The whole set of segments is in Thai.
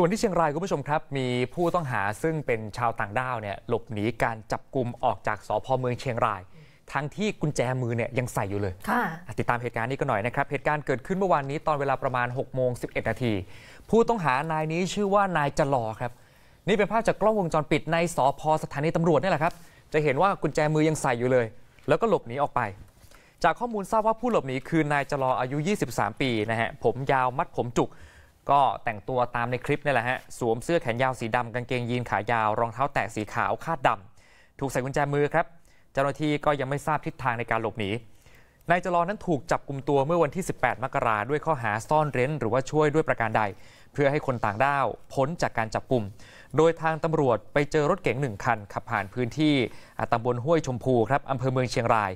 ส่วนที่เชียงรายคุณผู้ชมครับ มีผู้ต้องหาซึ่งเป็นชาวต่างด้าวเนี่ยหลบหนีการจับกลุ่มออกจากสพเมืองเชียงราย ทั้งที่กุญแจมือเนี่ยยังใส่อยู่เลยติดตามเหตุการณ์นี้กันหน่อยนะครับ เหตุการณ์เกิดขึ้นเมื่อวานนี้ตอนเวลาประมาณ6กโมงสินาทีผู้ต้องหานายนี้ชื่อว่านายจลอครับ นี่เป็นภาพจากกล้องวงจรปิดในสพสถานีตำรวจนี่แหละครับจะเห็นว่ากุญแจมือยังใส่อยู่เลย แล้วก็หลบหนีออกไป จากข้อมูลทราบว่าผู้หลบหนีคือนายจลออายุ 23 ปีนะฮะผมยาวมัดผมจุกก็แต่งตัวตามในคลิปนี่แหละฮะสวมเสื้อแขนยาวสีดำกางเกงยีนขายาวรองเท้าแตะสีขาวคาดดำถูกใส่กุญแจมือครับ เจ้าหน้าที่ก็ยังไม่ทราบทิศทางในการหลบหนีนายจรอนั้นถูกจับกลุ่มตัวเมื่อวันที่ 18 มกราด้วยข้อหาซ่อนเร้น หรือว่าช่วยด้วยประการใด เพื่อให้คนต่างด้าว พ้นจากการจับกลุ่มโดยทางตำรวจไปเจอรถเก๋งหนึ่งคันขับผ่านพื้นที่ตำบลห้วยชมพูครับอำเภอเมืองเชียงราย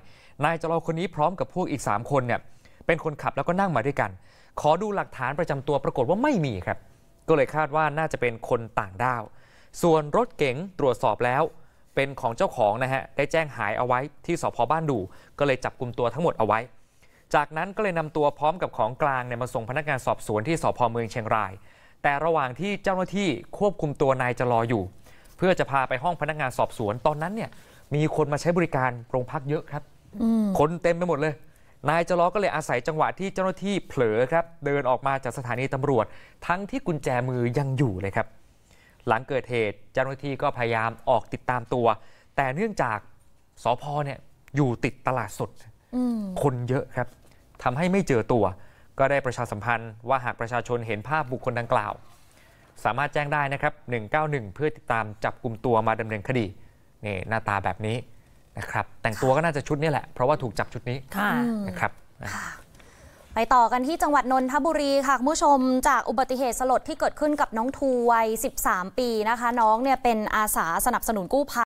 นายจรอคนนี้พร้อมกับพวกอีก 3 คนเนี่ยเป็นคนขับแล้วก็นั่งมาด้วยกัน ขอดูหลักฐานประจำตัวปรากฏว่าไม่มีครับ ก็เลยคาดว่าน่าจะเป็นคนต่างด้าว ส่วนรถเก๋งตรวจสอบแล้ว เป็นของเจ้าของนะฮะ ได้แจ้งหายเอาไว้ที่สพบ้านดู ก็เลยจับกลุ่มตัวทั้งหมดเอาไว้ จากนั้นก็เลยนำตัวพร้อมกับของกลางเนี่ยมาส่งพนักงานสอบสวนที่สพเมืองเชียงราย แต่ระหว่างที่เจ้าหน้าที่ควบคุมตัวนายจะรออยู่ เพื่อจะพาไปห้องพนักงานสอบสวน ตอนนั้นเนี่ยมีคนมาใช้บริการโรงพักเยอะครับ คนเต็มไปหมดเลยนายจล้อก็เลยอาศัยจังหวะที่เจ้าหน้าที่เผลอครับ เดินออกมาจากสถานีตำรวจ ทั้งที่กุญแจมือยังอยู่เลยครับ หลังเกิดเหตุเจ้าหน้าที่ก็พยายามออกติดตามตัว แต่เนื่องจากสพเนี่ยอยู่ติดตลาดสดคนเยอะครับทำให้ไม่เจอตัวก็ได้ประชาสัมพันธ์ ว่าหากประชาชนเห็นภาพบุคคลดังกล่าว สามารถแจ้งได้นะครับ 191 เพื่อติดตามจับกลุ่มตัวมาดำเนินคดีนี่ หน้าตาแบบนี้นะครับ แต่งตัวก็น่าจะชุดนี้แหละ เพราะว่าถูกจับชุดนี้นะครับไปต่อกันที่จังหวัดนนทบุรีค่ะ คุณผู้ชมจากอุบัติเหตุสลดที่เกิดขึ้นกับน้องทูวัย13 ปีนะคะ น้องเนี่ยเป็นอาสาสนับสนุนกู้ภัย